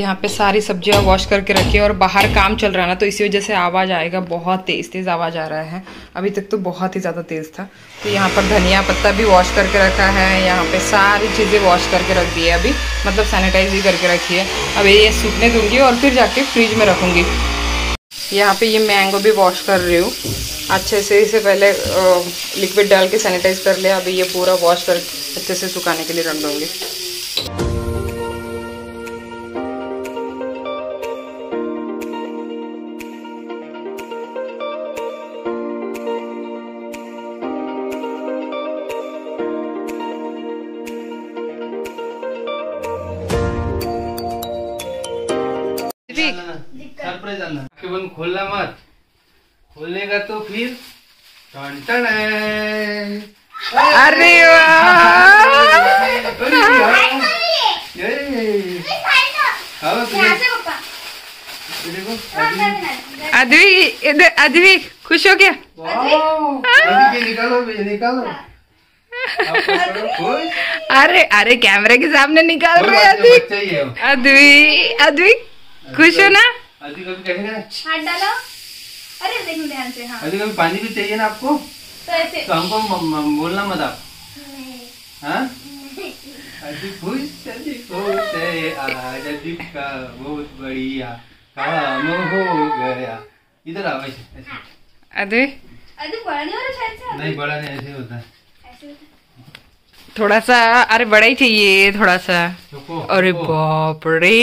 यहाँ पे सारी सब्जियाँ वॉश करके रखी है और बाहर काम चल रहा है ना तो इसी वजह से आवाज़ आएगा बहुत तेज़ तेज़ आवाज़ आ रहा है अभी तक तो बहुत ही ज़्यादा तेज़ था तो यहाँ पर धनिया पत्ता भी वॉश करके रखा है यहाँ पे सारी चीज़ें वॉश करके रख दी है अभी मतलब सैनिटाइज भी करके रखी है अभी ये सूखने दूँगी और फिर जाके फ्रिज में रखूँगी यहाँ पर ये मैंगो भी वॉश कर रही हूँ अच्छे से इसे पहले लिक्विड डाल के सैनिटाइज कर लिया अभी ये पूरा वॉश कर अच्छे से सुखाने के लिए रख दूँगी अरे अदवी खुश हो गया अरे अरे कैमरे के सामने निकाल रहे अदवी अदवी अदवी खुश हो ना अरे देखो ध्यान से हाँ अरे कभी पानी भी चाहिए ना आपको तो ऐसे तो हमको बोलना मत आप हाँ? अजी का बहुत बढ़िया काम हो गया इधर आओ हाँ। अरे नहीं बड़ा नहीं ऐसे होता थोड़ा सा अरे बड़ा ही चाहिए थोड़ा सा अरे बाप रे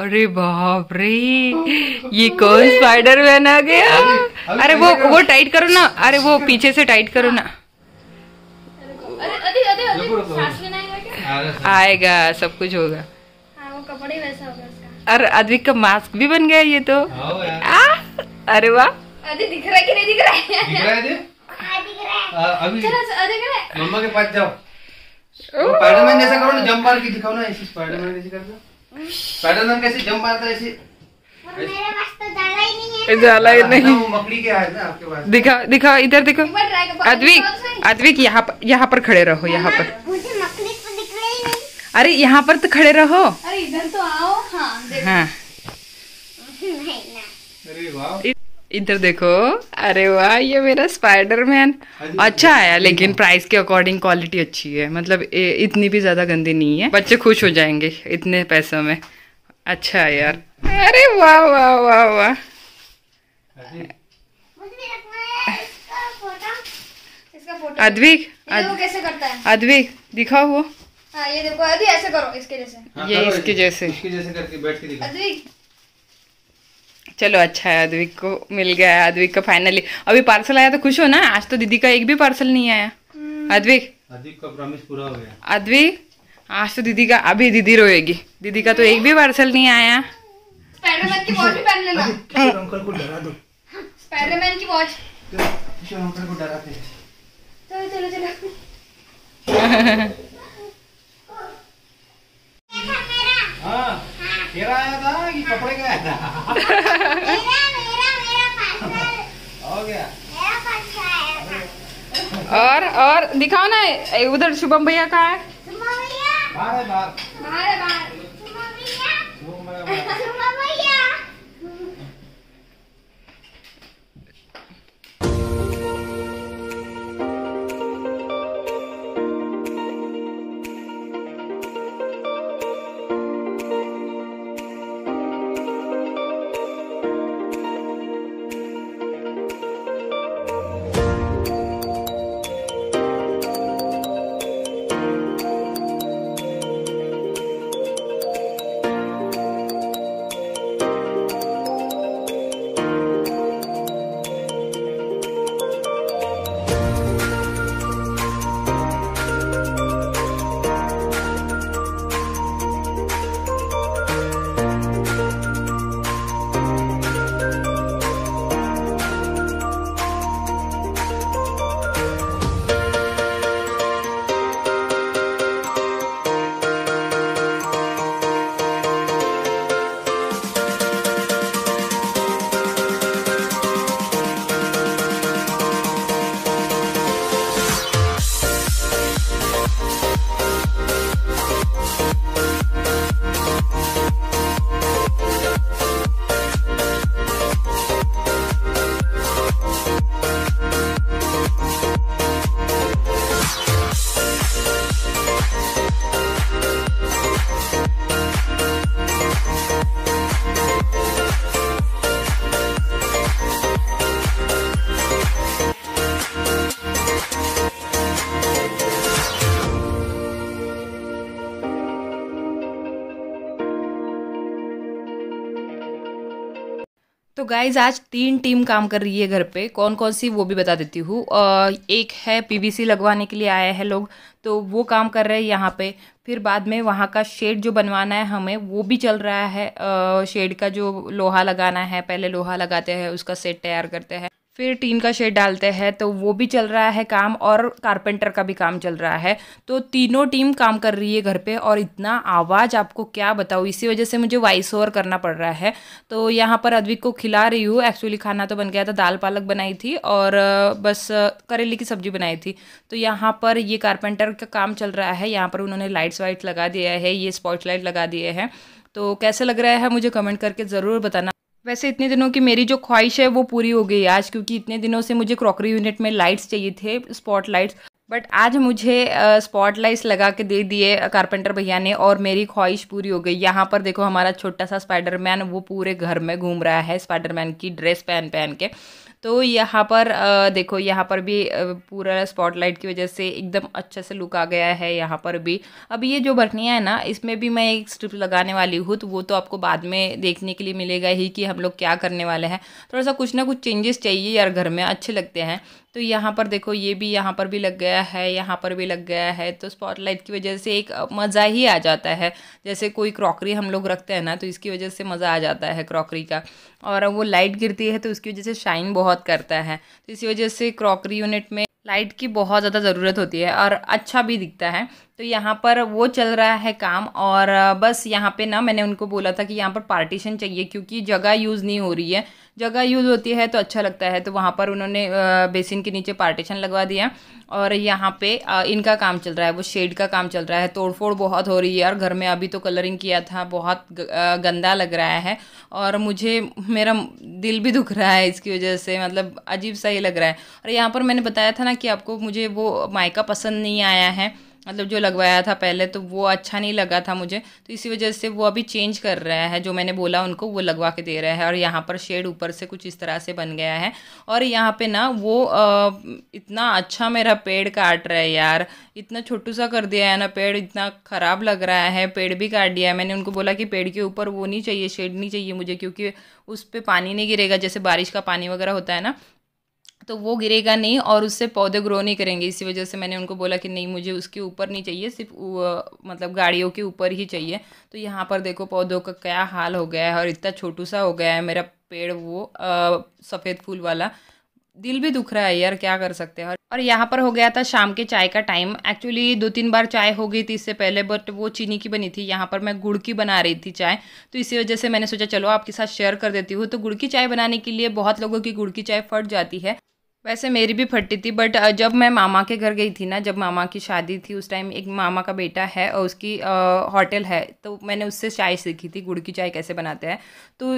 अरे बाप रे ये कौन स्पाइडर मैन आ गया अरे वो वो टाइट करो ना अरे वो पीछे से टाइट करो ना आएगा सब कुछ होगा हाँ, अरे अद्विक का मास्क भी बन गया ये तो हाँ, अरे वाह अरे दिख रहा है कि नहीं दिख रहा है दिख रहा है दिख हाँ, रहा है अभी मम्मा के पास जाओ स्पाइडरमैन जैसा करो ना जंप मार के दिखाओ ना ऐसे स्पाइडरमैन जैसे कर दो पैदल हम कैसे जम पाता है तो जाला ही नहीं मकड़ी के है ना आपके पास दिखा दिखा इधर देखो अद्विक अद्विक यहाँ पर यहाँ पर खड़े रहो यहाँ हाँ, पर तो अरे यहाँ पर तो खड़े रहो अरे इधर तो आओ हाँ, हाँ। नहीं ना। अरे इधर देखो अरे वाह ये मेरा स्पाइडरमैन हाँ अच्छा आया लेकिन प्राइस के अकॉर्डिंग क्वालिटी अच्छी है मतलब ए, इतनी भी ज्यादा गंदी नहीं है बच्चे खुश हो जाएंगे इतने पैसों में अच्छा यार अरे वाह वाह वाह वाह अद्विक अद्विक दिखा हुआ हाँ, ये देखो अभी ऐसे करो इसके जैसे हाँ, ये इसके जैसे इसके जैसे करके बैठ के दिखा चलो अच्छा है अद्विक को मिल गया है अद्विक का फाइनली अभी पार्सल आया तो खुश हो ना आज तो दीदी का एक भी पार्सल नहीं आया हम्म। अद्विक अद्विक का प्रॉमिस पूरा हो गया अद्विक आज तो दीदी का अभी दीदी रोएगी दीदी का तो एक भी पार्सल नहीं आया स्पाइडरमैन की वॉच भी पहन लेना अंकल को डरा दो स्पाइडरमैन की वॉच अंकल को डराते हैं चलो चलो चलो हां तेरा आया था कि कपड़े का आया था मेरा मेरा मेरा हो गया और और दिखाओ ना उधर शुभम भैया का है शुभम भैया बाहर है बाहर बाहर है बाहर शुभम भैया गाइज आज तीन टीम काम कर रही है घर पे कौन कौन सी वो भी बता देती हूँ एक है पीवीसी लगवाने के लिए आया है लोग तो वो काम कर रहे हैं यहाँ पे फिर बाद में वहाँ का शेड जो बनवाना है हमें वो भी चल रहा है शेड का जो लोहा लगाना है पहले लोहा लगाते हैं उसका सेट तैयार करते हैं फिर टीन का शेड डालते हैं तो वो भी चल रहा है काम और कारपेंटर का भी काम चल रहा है तो तीनों टीम काम कर रही है घर पे और इतना आवाज़ आपको क्या बताऊँ इसी वजह से मुझे वॉइस ओवर करना पड़ रहा है तो यहाँ पर अद्विक को खिला रही हूँ एक्चुअली खाना तो बन गया था दाल पालक बनाई थी और बस करेले की सब्जी बनाई थी तो यहाँ पर ये कारपेंटर का काम चल रहा है यहाँ पर उन्होंने लाइट्स वाइट्स लगा दिया है ये स्पॉट लाइट लगा दिए हैं तो कैसे लग रहा है मुझे कमेंट करके ज़रूर बताना वैसे इतने दिनों की मेरी जो ख्वाहिश है वो पूरी हो गई आज क्योंकि इतने दिनों से मुझे क्रॉकरी यूनिट में लाइट्स चाहिए थे स्पॉट लाइट्स बट आज मुझे स्पॉट लाइट्स लगा के दे दिए कारपेंटर भैया ने और मेरी ख्वाहिश पूरी हो गई यहाँ पर देखो हमारा छोटा सा स्पाइडरमैन वो पूरे घर में घूम रहा है स्पाइडरमैन की ड्रेस पहन पहन के तो यहाँ पर देखो यहाँ पर भी पूरा स्पॉटलाइट की वजह से एकदम अच्छा से लुक आ गया है यहाँ पर भी अब ये जो बटनियाँ है ना इसमें भी मैं एक स्ट्रिप लगाने वाली हूँ तो वो तो आपको बाद में देखने के लिए मिलेगा ही कि हम लोग क्या करने वाले हैं थोड़ा सा कुछ ना कुछ चेंजेस चाहिए यार घर में अच्छे लगते हैं तो यहाँ पर देखो ये भी यहाँ पर भी लग गया है यहाँ पर भी लग गया है तो स्पॉटलाइट की वजह से एक मज़ा ही आ जाता है जैसे कोई क्रॉकरी हम लोग रखते हैं ना तो इसकी वजह से मज़ा आ जाता है क्रॉकरी का और वो लाइट गिरती है तो उसकी वजह से शाइन बहुत करता है तो इसी वजह से क्रॉकरी यूनिट में लाइट की बहुत ज़्यादा ज़रूरत होती है और अच्छा भी दिखता है तो यहाँ पर वो चल रहा है काम और बस यहाँ पे ना मैंने उनको बोला था कि यहाँ पर पार्टीशन चाहिए क्योंकि जगह यूज़ नहीं हो रही है जगह यूज़ होती है तो अच्छा लगता है तो वहाँ पर उन्होंने बेसिन के नीचे पार्टीशन लगवा दिया और यहाँ पे इनका काम चल रहा है वो शेड का काम चल रहा है तोड़फोड़ बहुत हो रही है और घर में अभी तो कलरिंग किया था बहुत गंदा लग रहा है और मुझे मेरा दिल भी दुख रहा है इसकी वजह से मतलब अजीब सा ही लग रहा है और यहाँ पर मैंने बताया था ना कि आपको मुझे वो मायका पसंद नहीं आया है मतलब जो लगवाया था पहले तो वो अच्छा नहीं लगा था मुझे तो इसी वजह से वो अभी चेंज कर रहा है जो मैंने बोला उनको वो लगवा के दे रहा है और यहाँ पर शेड ऊपर से कुछ इस तरह से बन गया है और यहाँ पे ना वो आ, इतना अच्छा मेरा पेड़ काट रहा है यार इतना छोटू सा कर दिया है ना पेड़ इतना ख़राब लग रहा है पेड़ भी काट दिया है मैंने उनको बोला कि पेड़ के ऊपर वो नहीं चाहिए शेड नहीं चाहिए मुझे क्योंकि उस पर पानी नहीं गिरेगा जैसे बारिश का पानी वगैरह होता है ना तो वो गिरेगा नहीं और उससे पौधे ग्रो नहीं करेंगे इसी वजह से मैंने उनको बोला कि नहीं मुझे उसके ऊपर नहीं चाहिए सिर्फ मतलब गाड़ियों के ऊपर ही चाहिए तो यहाँ पर देखो पौधों का क्या हाल हो गया है और इतना छोटू सा हो गया है मेरा पेड़ वो सफ़ेद फूल वाला दिल भी दुख रहा है यार क्या कर सकते हैं और यहाँ पर हो गया था शाम के चाय का टाइम एक्चुअली दो तीन बार चाय हो गई थी इससे पहले बट वो चीनी की बनी थी यहाँ पर मैं गुड़ की बना रही थी चाय तो इसी वजह से मैंने सोचा चलो आपके साथ शेयर कर देती हूँ तो गुड़ की चाय बनाने के लिए बहुत लोगों की गुड़ की चाय फट जाती है वैसे मेरी भी फटी थी बट जब मैं मामा के घर गई थी ना जब मामा की शादी थी उस टाइम एक मामा का बेटा है और उसकी होटल है तो मैंने उससे चाय सीखी थी गुड़ की चाय कैसे बनाते हैं तो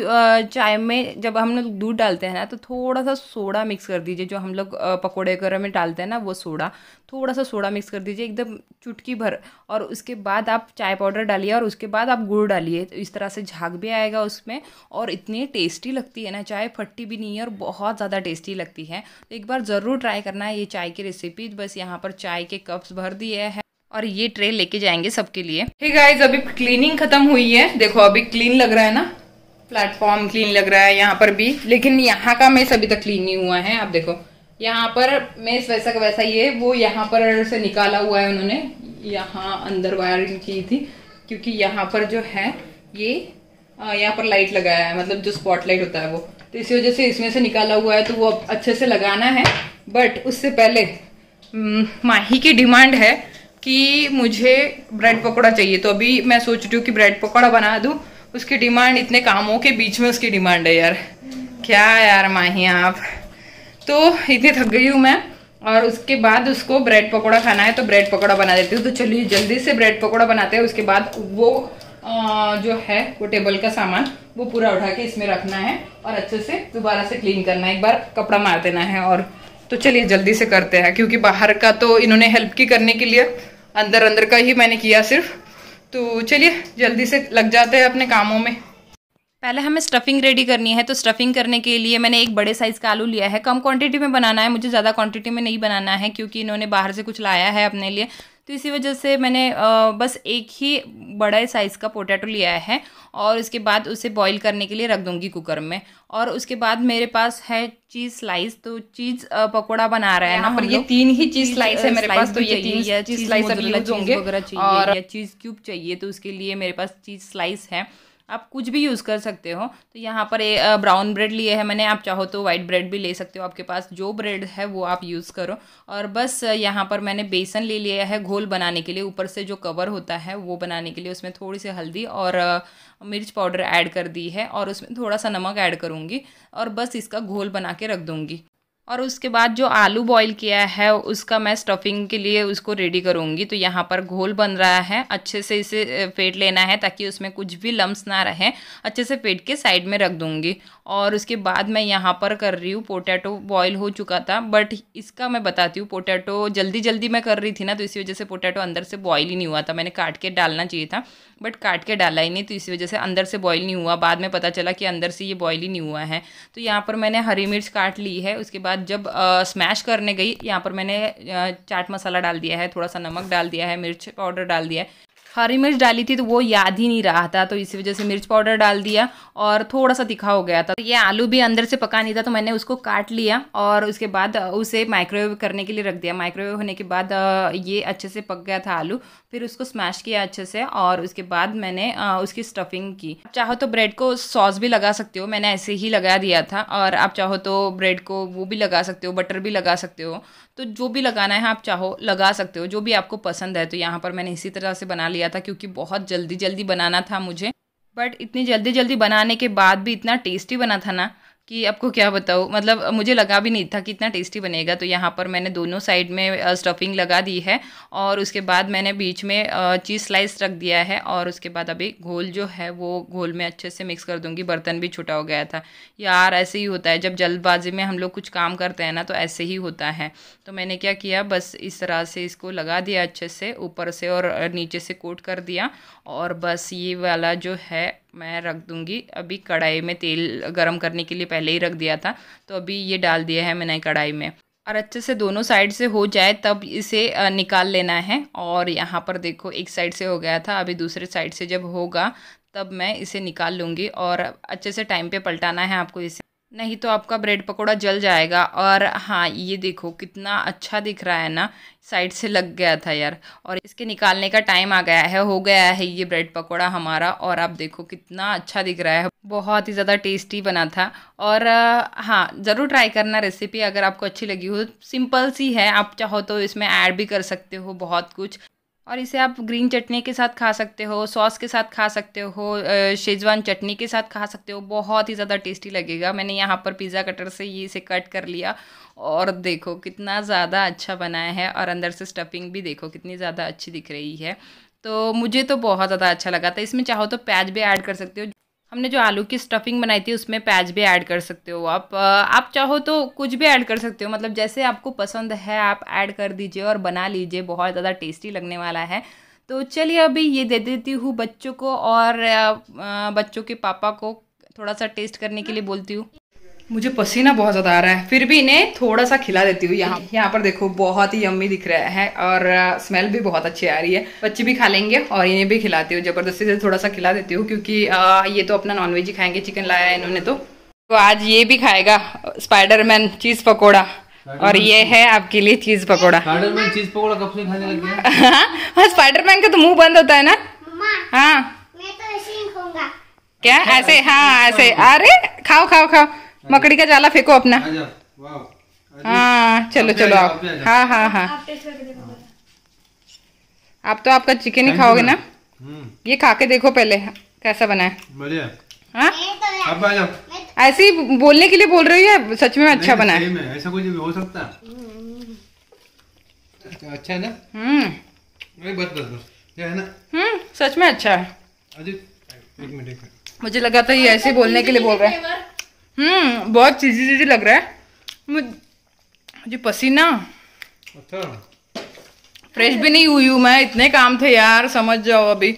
चाय में जब हम लोग दूध डालते हैं ना तो थोड़ा सा सोडा मिक्स कर दीजिए जो हम लोग पकौड़े वगैरह में डालते हैं ना वो सोडा थोड़ा सा सोडा मिक्स कर दीजिए एकदम चुटकी भर और उसके बाद आप चाय पाउडर डालिए और उसके बाद आप गुड़ डालिए तो इस तरह से झाग भी आएगा उसमें और इतनी टेस्टी लगती है ना चाय फट्टी भी नहीं है और बहुत ज़्यादा टेस्टी लगती है एक बार ज़रूर ट्राई करना है ये चाय की रेसिपी बस यहाँ पर चाय के कप्स भर दिए हैं और ये ट्रे लेके जाएंगे सबके लिए हे hey गाइस अभी क्लीनिंग खत्म हुई है देखो अभी क्लीन लग रहा है ना प्लेटफॉर्म क्लीन लग रहा है यहाँ पर भी लेकिन यहाँ का मेस अभी तक क्लीन नहीं हुआ है आप देखो यहाँ पर मेस वैसा का वैसा ही है वो यहाँ पर से निकाला हुआ है उन्होंने यहाँ अंदर वायरिंग की थी क्योंकि यहाँ पर जो है ये यहाँ पर लाइट लगाया है मतलब जो स्पॉट होता है वो तो इसी वजह से इसमें से निकाला हुआ है तो वो अब अच्छे से लगाना है बट उससे पहले माही की डिमांड है कि मुझे ब्रेड पकौड़ा चाहिए तो अभी मैं सोच रही हूँ कि ब्रेड पकौड़ा बना दूँ उसकी डिमांड इतने कामों के बीच में उसकी डिमांड है यार क्या यार माही आप तो इतनी थक गई हूँ मैं और उसके बाद उसको ब्रेड पकौड़ा खाना है तो ब्रेड पकौड़ा बना देती हूँ तो चलिए जल्दी से ब्रेड पकौड़ा बनाते हैं उसके बाद वो जो है वो टेबल का सामान वो पूरा उठा के इसमें रखना है और अच्छे से दोबारा से क्लीन करना है एक बार कपड़ा मार देना है और तो चलिए जल्दी से करते हैं क्योंकि बाहर का तो इन्होंने हेल्प की करने के लिए अंदर अंदर का ही मैंने किया सिर्फ तो चलिए जल्दी से लग जाते हैं अपने कामों में पहले हमें स्टफिंग रेडी करनी है तो स्टफिंग करने के लिए मैंने एक बड़े साइज़ का आलू लिया है कम क्वांटिटी में बनाना है मुझे ज़्यादा क्वांटिटी में नहीं बनाना है क्योंकि इन्होंने बाहर से कुछ लाया है अपने लिए तो इसी वजह से मैंने बस एक ही बड़ा साइज़ का पोटैटो लिया है और उसके बाद उसे बॉईल करने के लिए रख दूंगी कुकर में और उसके बाद मेरे पास है चीज़ स्लाइस तो चीज़ पकौड़ा बना रहा है ना पर ये तीन ही चीज़ स्लाइस है मेरे पास तो ये तीन चीज़ स्लाइस वगैरह चाहिए या चीज़ क्यूब चाहिए तो उसके लिए मेरे पास चीज़ स्लाइस है आप कुछ भी यूज़ कर सकते हो तो यहाँ पर ब्राउन ब्रेड लिए है मैंने आप चाहो तो वाइट ब्रेड भी ले सकते हो आपके पास जो ब्रेड है वो आप यूज़ करो और बस यहाँ पर मैंने बेसन ले लिया है घोल बनाने के लिए ऊपर से जो कवर होता है वो बनाने के लिए उसमें थोड़ी सी हल्दी और मिर्च पाउडर ऐड कर दी है और उसमें थोड़ा सा नमक ऐड करूँगी और बस इसका घोल बना के रख दूँगी और उसके बाद जो आलू बॉईल किया है उसका मैं स्टफिंग के लिए उसको रेडी करूँगी तो यहाँ पर घोल बन रहा है अच्छे से इसे फेट लेना है ताकि उसमें कुछ भी लम्स ना रहे अच्छे से फेट के साइड में रख दूँगी और उसके बाद मैं यहाँ पर कर रही हूँ पोटैटो बॉईल हो चुका था बट इसका मैं बताती हूँ पोटैटो जल्दी जल्दी मैं कर रही थी ना तो इसी वजह से पोटैटो अंदर से बॉयल ही नहीं हुआ था मैंने काट के डालना चाहिए था बट काट के डाला ही नहीं तो इसी वजह से अंदर से बॉयल नहीं हुआ बाद में पता चला कि अंदर से ये बॉयल ही नहीं हुआ है तो यहाँ पर मैंने हरी मिर्च काट ली है उसके बाद बाद जब स्मैश करने गई यहाँ पर मैंने चाट मसाला डाल दिया है थोड़ा सा नमक डाल दिया है मिर्च पाउडर डाल दिया है हरी मिर्च डाली थी तो वो याद ही नहीं रहा था तो इसी वजह से मिर्च पाउडर डाल दिया और थोड़ा सा तिखा हो गया था तो ये आलू भी अंदर से पका नहीं था तो मैंने उसको काट लिया और उसके बाद उसे माइक्रोवेव करने के लिए रख दिया माइक्रोवेव होने के बाद ये अच्छे से पक गया था आलू फिर उसको स्मैश किया अच्छे से और उसके बाद मैंने उसकी स्टफिंग की चाहो तो ब्रेड को सॉस भी लगा सकते हो मैंने ऐसे ही लगा दिया था और आप चाहो तो ब्रेड को वो भी लगा सकते हो बटर भी लगा सकते हो तो जो भी लगाना है आप चाहो लगा सकते हो जो भी आपको पसंद है तो यहाँ पर मैंने इसी तरह से बना लिया लिया था क्योंकि बहुत जल्दी जल्दी बनाना था मुझे बट इतनी जल्दी जल्दी बनाने के बाद भी इतना टेस्टी बना था ना कि आपको क्या बताऊँ मतलब मुझे लगा भी नहीं था कि इतना टेस्टी बनेगा तो यहाँ पर मैंने दोनों साइड में स्टफिंग लगा दी है और उसके बाद मैंने बीच में चीज़ स्लाइस रख दिया है और उसके बाद अभी घोल जो है वो घोल में अच्छे से मिक्स कर दूँगी बर्तन भी छुटा हो गया था यार ऐसे ही होता है जब जल्दबाजी में हम लोग कुछ काम करते हैं ना तो ऐसे ही होता है तो मैंने क्या किया बस इस तरह से इसको लगा दिया अच्छे से ऊपर से और नीचे से कोट कर दिया और बस ये वाला जो है मैं रख दूँगी अभी कढ़ाई में तेल गरम करने के लिए पहले ही रख दिया था तो अभी ये डाल दिया है मैंने कढ़ाई में और अच्छे से दोनों साइड से हो जाए तब इसे निकाल लेना है और यहाँ पर देखो एक साइड से हो गया था अभी दूसरे साइड से जब होगा तब मैं इसे निकाल लूँगी और अच्छे से टाइम पे पलटाना है आपको इसे नहीं तो आपका ब्रेड पकौड़ा जल जाएगा और हाँ ये देखो कितना अच्छा दिख रहा है ना साइड से लग गया था यार और इसके निकालने का टाइम आ गया है हो गया है ये ब्रेड पकौड़ा हमारा और आप देखो कितना अच्छा दिख रहा है बहुत ही ज़्यादा टेस्टी बना था और हाँ ज़रूर ट्राई करना रेसिपी अगर आपको अच्छी लगी हो सिंपल सी है आप चाहो तो इसमें ऐड भी कर सकते हो बहुत कुछ और इसे आप ग्रीन चटनी के साथ खा सकते हो सॉस के साथ खा सकते हो शेजवान चटनी के साथ खा सकते हो बहुत ही ज़्यादा टेस्टी लगेगा मैंने यहाँ पर पिज़्ज़ा कटर से ये इसे कट कर लिया और देखो कितना ज़्यादा अच्छा बनाया है और अंदर से स्टफिंग भी देखो कितनी ज़्यादा अच्छी दिख रही है तो मुझे तो बहुत ज़्यादा अच्छा लगा था इसमें चाहो तो प्याज भी ऐड कर सकते हो हमने जो आलू की स्टफिंग बनाई थी उसमें प्याज भी ऐड कर सकते हो आप आप चाहो तो कुछ भी ऐड कर सकते हो मतलब जैसे आपको पसंद है आप ऐड कर दीजिए और बना लीजिए बहुत ज़्यादा टेस्टी लगने वाला है तो चलिए अभी ये दे देती हूँ बच्चों को और बच्चों के पापा को थोड़ा सा टेस्ट करने के लिए बोलती हूँ मुझे पसीना बहुत ज़्यादा आ रहा है फिर भी इन्हें थोड़ा सा खिला देती हूँ यहाँ हाँ। यहाँ पर देखो बहुत ही यम्मी दिख रहा है और स्मेल भी बहुत अच्छी आ रही है बच्चे भी खा लेंगे और इन्हें भी खिलाती हूँ ज़बरदस्ती से थोड़ा सा खिला देती हूँ क्योंकि आ, ये तो अपना नॉनवेज ही खाएंगे चिकन लाया है इन्होंने तो तो आज ये भी खाएगा स्पाइडरमैन चीज़ पकौड़ा और ये है आपके लिए चीज़ पकौड़ा चीज़ पकौड़ा कब से स्पाइडरमैन का तो मुंह बंद होता है ना हाँ तो क्या अच्छा, ऐसे हाँ ऐसे अरे खाओ खाओ खाओ मकड़ी का जाला फेंको अपना हाँ चलो चलो आप हाँ हाँ हाँ आप तो आपका चिकन ही खाओगे ना हम्म। ये खा के देखो पहले कैसा बना है हाँ? तो ऐसे ही बोलने के लिए बोल रही है सच में अच्छा बना है ऐसा कुछ हो सकता हम्म। अच्छा, अच्छा हम्म। है ना हम्म सच में अच्छा है मुझे लगा था ये ऐसे बोलने के लिए बोल रहे हैं हम्म बहुत चीजी चीजी लग रहा है मुझे पसीना अच्छा फ्रेश भी नहीं हुई हूँ मैं इतने काम थे यार समझ जाओ अभी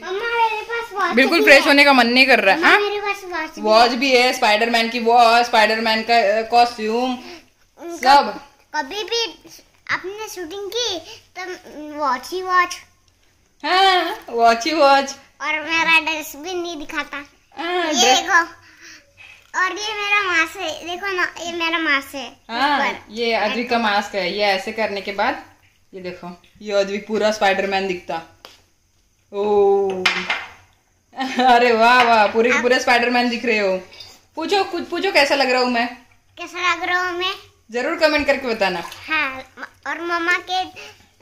बिल्कुल फ्रेश होने का मन नहीं कर रहा है वॉच हाँ? भी है स्पाइडरमैन की वॉच स्पाइडरमैन का कॉस्ट्यूम सब कभी भी आपने शूटिंग की तो वॉच ही वॉच हाँ वॉच ही वॉच और मेरा ड्रेस भी नहीं दिखाता हाँ, ये देखो और ये मेरा मास्क है देखो ना ये मेरा मास्क है हाँ ये अद्विक का मास्क है ये ऐसे करने के बाद ये देखो ये अद्विक पूरा स्पाइडरमैन दिखता ओ अरे वाह वाह पूरे आप... पूरे स्पाइडरमैन दिख रहे हो पूछो कुछ पूछो कैसा लग रहा हूँ मैं कैसा लग रहा हूँ मैं जरूर कमेंट करके बताना हाँ और मम्मा के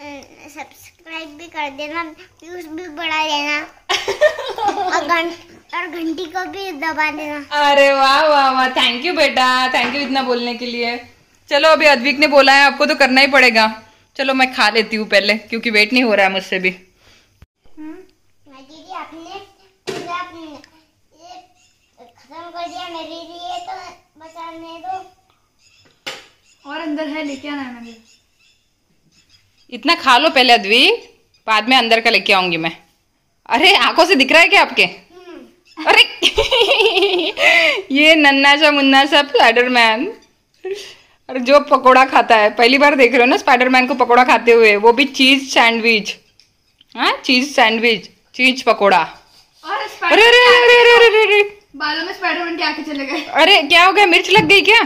सब्सक्राइब भी कर देना व्यूज भी बढ़ा देना और घंटी को भी दबा देना अरे वाह वाह वाह थैंक यू बेटा थैंक यू इतना बोलने के लिए चलो अभी अद्विक ने बोला है आपको तो करना ही पड़ेगा चलो मैं खा लेती हूँ पहले क्योंकि वेट नहीं हो रहा है मुझसे भी हम्म, आपने खत्म कर दिया मेरे लिए तो बचाने दो तो। और अंदर है लेके आना है मैंने इतना खा लो पहले अद्वी बाद में अंदर का लेके आऊंगी मैं अरे आंखों से दिख रहा है क्या आपके हम्म। अरे ये नन्ना सा मुन्ना सा स्पाइडरमैन अरे जो पकोड़ा खाता है पहली बार देख रहे हो ना स्पाइडरमैन को पकोड़ा खाते हुए वो भी चीज सैंडविच हाँ चीज सैंडविच चीज पकोड़ा अरे अरे अरे अरे अरे अरे बालों में स्पाइडरमैन के आके चले गए अरे क्या हो गया मिर्च लग गई क्या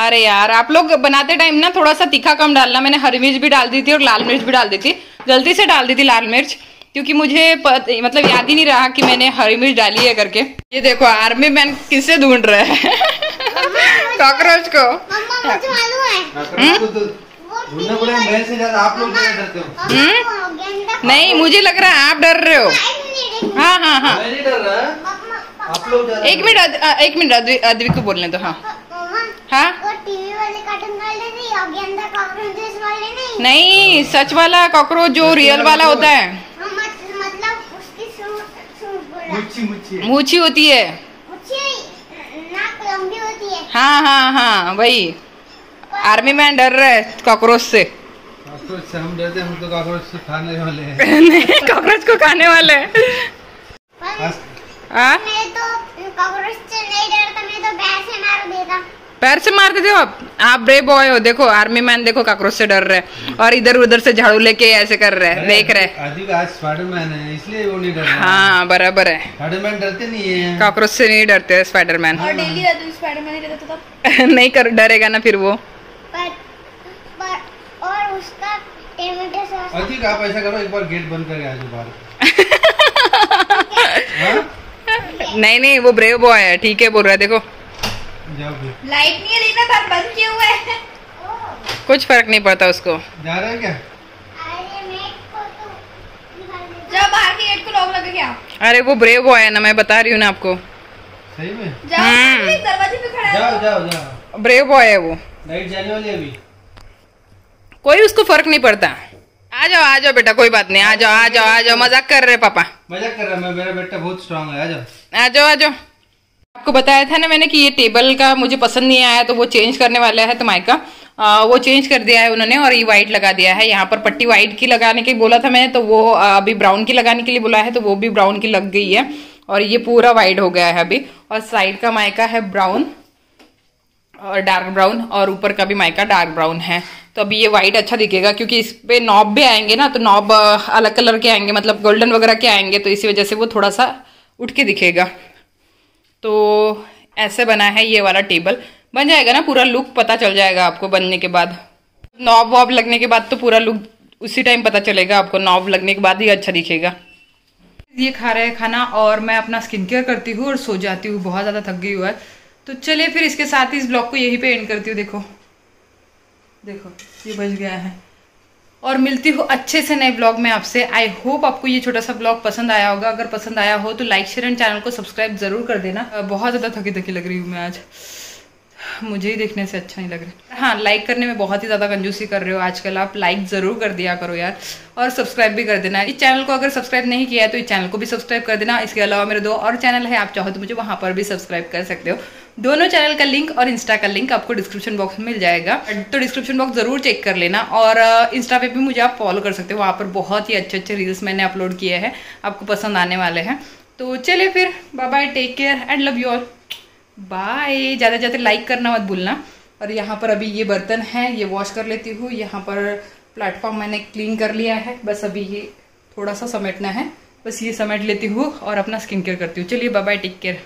अरे यार आप लोग बनाते टाइम ना थोड़ा सा तीखा कम डालना मैंने हरी मिर्च भी डाल दी थी और लाल मिर्च भी डाल दी थी गलती से डाल दी थी लाल मिर्च क्योंकि मुझे पत, मतलब याद ही नहीं रहा कि मैंने हरी मिर्च डाली है करके ये देखो आर्मी मैन किससे ढूंढ रहे हैं कॉकरोच को हाँ, तो हम्म? तो तो हम्म? नहीं मुझे लग रहा है आप डर रहे हो हाँ हाँ हाँ एक मिनट एक मिनट अद्वी को बोलने दो हाँ हाँ नहीं, नहीं सच वाला कॉकरोच जो रियल वाला मतलब होता है हाँ, मूछी मतलब होती है हाँ हाँ हाँ वही आर्मी मैन डर रहा है कॉकरोच से हम डरते हम तो कॉकरोच को खाने वाले हैं कॉकरोच को खाने वाले हैं हाँ। हाँ? मैं तो कॉकरोच से नहीं डरता मैं तो मार देता पैर से मार देते हो आप आप ब्रे बॉय हो देखो आर्मी मैन देखो कॉकरोच से डर रहे और इधर उधर से झाड़ू लेके ऐसे कर रहे हैं देख रहे इसलिए वो नहीं डर हाँ बराबर है स्पाइडरमैन डरते नहीं है कॉकरोच से नहीं डरते स्पाइडरमैन नहीं कर डरेगा ना फिर वो अधिक आप ऐसा करो एक बार गेट बंद करके आ बाहर नहीं नहीं वो ब्रेव बॉय है ठीक है बोल रहा है देखो लाइट नहीं है लेना था तो बंद किए हुए हैं कुछ फर्क नहीं पड़ता उसको जा रहा है क्या क्या तो अरे वो ब्रेव बॉय है ना मैं बता रही हूँ ना आपको सही में हम्म। दरवाजे पे खड़ा जाओ जाओ जाओ ब्रेव बॉय है वो लाइट जाने वाली अभी कोई उसको फर्क नहीं पड़ता आ जाओ आ जाओ बेटा कोई बात नहीं आ जाओ आ जाओ आ जाओ मजाक कर रहे पापा मजाक कर रहा मैं मेरा बेटा बहुत स्ट्रांग है आ जाओ आ जाओ आ जाओ आपको बताया था ना मैंने कि ये टेबल का मुझे पसंद नहीं आया तो वो चेंज करने वाला है तो मायका आ, वो चेंज कर दिया है उन्होंने और ये वाइट लगा दिया है यहाँ पर पट्टी वाइट की लगाने के बोला था मैंने तो वो अभी ब्राउन की लगाने के लिए बोला है तो वो भी ब्राउन की लग गई है और ये पूरा वाइट हो गया है अभी और साइड का मायका है ब्राउन और डार्क ब्राउन और ऊपर का भी मायका डार्क ब्राउन है तो अभी ये वाइट अच्छा दिखेगा क्योंकि इस पर नॉब भी आएंगे ना तो नॉब अलग कलर के आएंगे मतलब गोल्डन वगैरह के आएंगे तो इसी वजह से वो थोड़ा सा उठ के दिखेगा तो ऐसे बना है ये वाला टेबल बन जाएगा ना पूरा लुक पता चल जाएगा आपको बनने के बाद नॉब वॉब लगने के बाद तो पूरा लुक उसी टाइम पता चलेगा आपको नॉब लगने के बाद ही अच्छा दिखेगा ये खा रहे हैं खाना और मैं अपना स्किन केयर करती हूँ और सो जाती हूँ बहुत ज़्यादा थक गई हुआ है तो चलिए फिर इसके साथ ही इस ब्लॉग को यहीं पे एंड करती हूँ देखो देखो ये बच गया है और मिलती हूँ अच्छे से नए ब्लॉग में आपसे आई होप आपको ये छोटा सा ब्लॉग पसंद आया होगा अगर पसंद आया हो तो लाइक शेयर एंड चैनल को सब्सक्राइब जरूर कर देना बहुत ज़्यादा थकी थकी लग रही हूँ मैं आज मुझे ही देखने से अच्छा नहीं लग रहा हाँ लाइक करने में बहुत ही ज़्यादा कंजूसी कर रहे हो आजकल आप लाइक ज़रूर कर दिया करो यार और सब्सक्राइब भी कर देना इस चैनल को अगर सब्सक्राइब नहीं किया है तो इस चैनल को भी सब्सक्राइब कर देना इसके अलावा मेरे दो और चैनल है आप चाहो तो मुझे वहाँ पर भी सब्सक्राइब कर सकते हो दोनों चैनल का लिंक और इंस्टा का लिंक आपको डिस्क्रिप्शन बॉक्स में मिल जाएगा तो डिस्क्रिप्शन बॉक्स ज़रूर चेक कर लेना और इंस्टा पे भी मुझे आप फॉलो कर सकते हो वहाँ पर बहुत ही अच्छे अच्छे रील्स मैंने अपलोड किए हैं आपको पसंद आने वाले हैं तो चलिए फिर bye bye take care and love you all bye ज़्यादा ज़्यादा लाइक करना मत भूलना और यहाँ पर अभी ये बर्तन है ये वॉश कर लेती हूँ यहाँ पर प्लेटफॉर्म मैंने क्लीन कर लिया है बस अभी ये थोड़ा सा समेटना है बस ये समेट लेती हूँ और अपना स्किन केयर करती हूँ चलिए बाय बाय टेक केयर